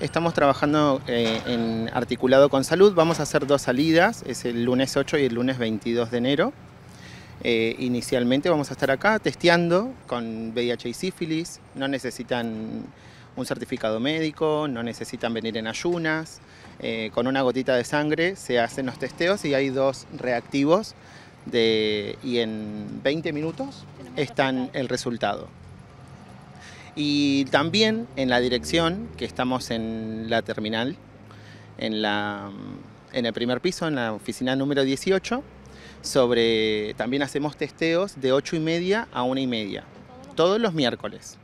Estamos trabajando eh, en articulado con salud. Vamos a hacer dos salidas, es el lunes 8 y el lunes 22 de enero. Eh, inicialmente vamos a estar acá testeando con VIH y sífilis. No necesitan un certificado médico, no necesitan venir en ayunas. Eh, con una gotita de sangre se hacen los testeos y hay dos reactivos y en 20 minutos están el resultado. Y también en la dirección, que estamos en la terminal, en, el primer piso, en la oficina número 18, sobre, también hacemos testeos de 8 y media a 1 y media, todos los miércoles.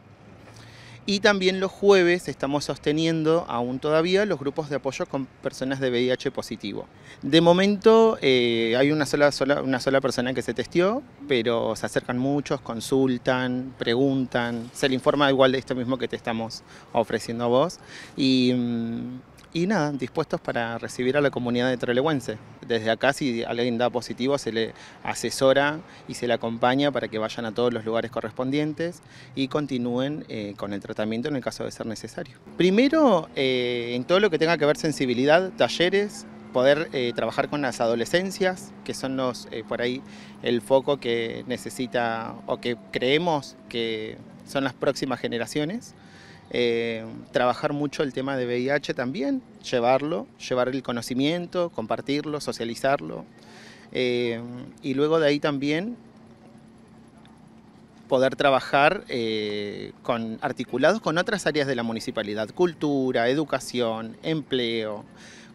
Y también los jueves estamos sosteniendo, aún todavía, los grupos de apoyo con personas de VIH positivo. De momento eh, hay una sola, una sola persona que se testió, pero se acercan muchos, consultan, preguntan, se le informa igual de esto mismo que te estamos ofreciendo a vos. Y mm, y nada, dispuestos para recibir a la comunidad de Trelewense. Desde acá, si alguien da positivo, se le asesora y se le acompaña para que vayan a todos los lugares correspondientes y continúen eh, con el tratamiento en el caso de ser necesario. Primero, eh, en todo lo que tenga que ver sensibilidad, talleres, poder eh, trabajar con las adolescencias, que son los, por ahí, el foco que necesita o que creemos que son las próximas generaciones. Eh, trabajar mucho el tema de VIH también, llevarlo, llevar el conocimiento, compartirlo, socializarlo. Eh, y luego de ahí también poder trabajar eh, con, articulados con otras áreas de la municipalidad, cultura, educación, empleo,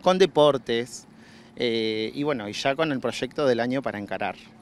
con deportes, y bueno, y ya con el proyecto del año para encarar.